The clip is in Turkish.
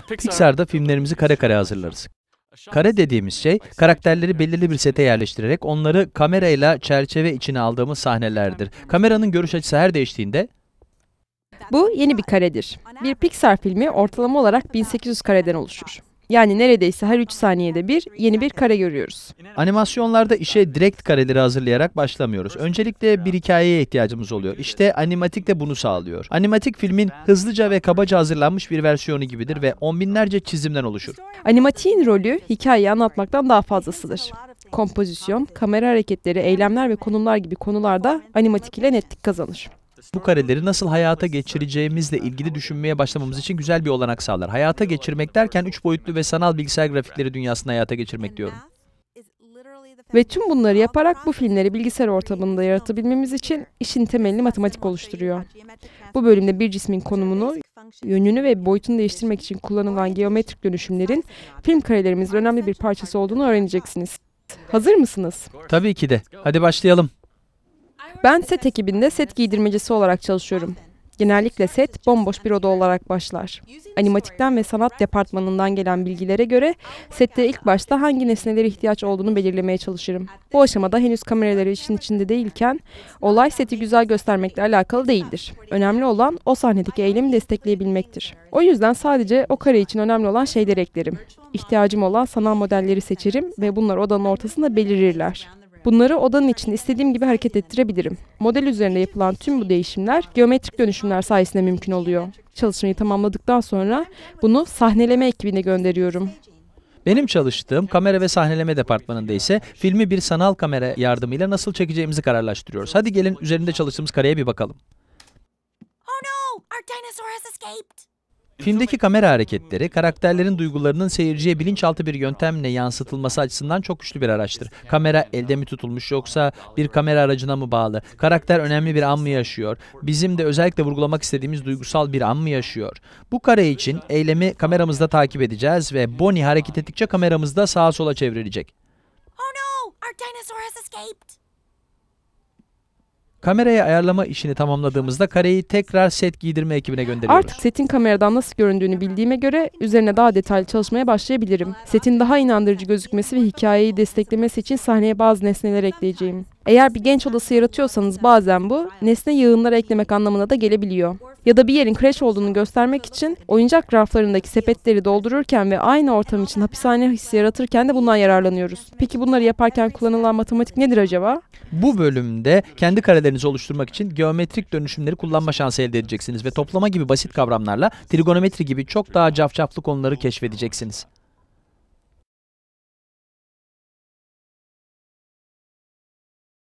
Pixar'da filmlerimizi kare kare hazırlarız. Kare dediğimiz şey, karakterleri belirli bir sete yerleştirerek onları kamerayla çerçeve içine aldığımız sahnelerdir. Kameranın görüş açısı her değiştiğinde bu yeni bir karedir. Bir Pixar filmi ortalama olarak 1800 kareden oluşur. Yani neredeyse her 3 saniyede bir yeni bir kare görüyoruz. Animasyonlarda işe direkt kareleri hazırlayarak başlamıyoruz. Öncelikle bir hikayeye ihtiyacımız oluyor. İşte animatik de bunu sağlıyor. Animatik filmin hızlıca ve kabaca hazırlanmış bir versiyonu gibidir ve on binlerce çizimden oluşur. Animatiğin rolü hikayeyi anlatmaktan daha fazlasıdır. Kompozisyon, kamera hareketleri, eylemler ve konumlar gibi konularda animatik ile netlik kazanır bu kareleri nasıl hayata geçireceğimizle ilgili düşünmeye başlamamız için güzel bir olanak sağlar. Hayata geçirmek derken üç boyutlu ve sanal bilgisayar grafikleri dünyasını hayata geçirmek diyorum. Ve tüm bunları yaparak bu filmleri bilgisayar ortamında yaratabilmemiz için işin temelini matematik oluşturuyor. Bu bölümde bir cismin konumunu, yönünü ve boyutunu değiştirmek için kullanılan geometrik dönüşümlerin film karelerimizin önemli bir parçası olduğunu öğreneceksiniz. Hazır mısınız? Tabii ki de. Hadi başlayalım. Ben set ekibinde set giydirmecisi olarak çalışıyorum. Genellikle set bomboş bir oda olarak başlar. Animatikten ve sanat departmanından gelen bilgilere göre sette ilk başta hangi nesnelere ihtiyaç olduğunu belirlemeye çalışırım. Bu aşamada henüz kameraları işin içinde değilken olay seti güzel göstermekle alakalı değildir. Önemli olan o sahnedeki eylemi destekleyebilmektir. O yüzden sadece o kare için önemli olan şeyleri eklerim. İhtiyacım olan sanal modelleri seçerim ve bunlar odanın ortasında belirirler. Bunları odanın için istediğim gibi hareket ettirebilirim. Model üzerinde yapılan tüm bu değişimler geometrik dönüşümler sayesinde mümkün oluyor. Çalışmayı tamamladıktan sonra bunu sahneleme ekibine gönderiyorum. Benim çalıştığım kamera ve sahneleme departmanında ise filmi bir sanal kamera yardımıyla nasıl çekeceğimizi kararlaştırıyoruz. Hadi gelin üzerinde çalıştığımız kareye bir bakalım. Oh no! Our dinosaur has escaped! Filmdeki kamera hareketleri, karakterlerin duygularının seyirciye bilinçaltı bir yöntemle yansıtılması açısından çok güçlü bir araçtır. Kamera elde mi tutulmuş yoksa bir kamera aracına mı bağlı? Karakter önemli bir an mı yaşıyor? Bizim de özellikle vurgulamak istediğimiz duygusal bir an mı yaşıyor? Bu kare için eylemi kameramızda takip edeceğiz ve Bonnie hareket ettikçe kameramızda sağa sola çevrilecek. Oh no! Our dinosaur has escaped! Kameraya ayarlama işini tamamladığımızda kareyi tekrar set giydirme ekibine gönderiyoruz. Artık setin kameradan nasıl göründüğünü bildiğime göre üzerine daha detaylı çalışmaya başlayabilirim. Setin daha inandırıcı gözükmesi ve hikayeyi desteklemesi için sahneye bazı nesneler ekleyeceğim. Eğer bir genç odası yaratıyorsanız bazen bu nesne yığınları eklemek anlamına da gelebiliyor ya da bir yerin kreş olduğunu göstermek için oyuncak raflarındaki sepetleri doldururken ve aynı ortam için hapishane hissi yaratırken de bundan yararlanıyoruz. Peki bunları yaparken kullanılan matematik nedir acaba? Bu bölümde kendi karelerinizi oluşturmak için geometrik dönüşümleri kullanma şansı elde edeceksiniz ve toplama gibi basit kavramlarla trigonometri gibi çok daha cafcaflı konuları keşfedeceksiniz.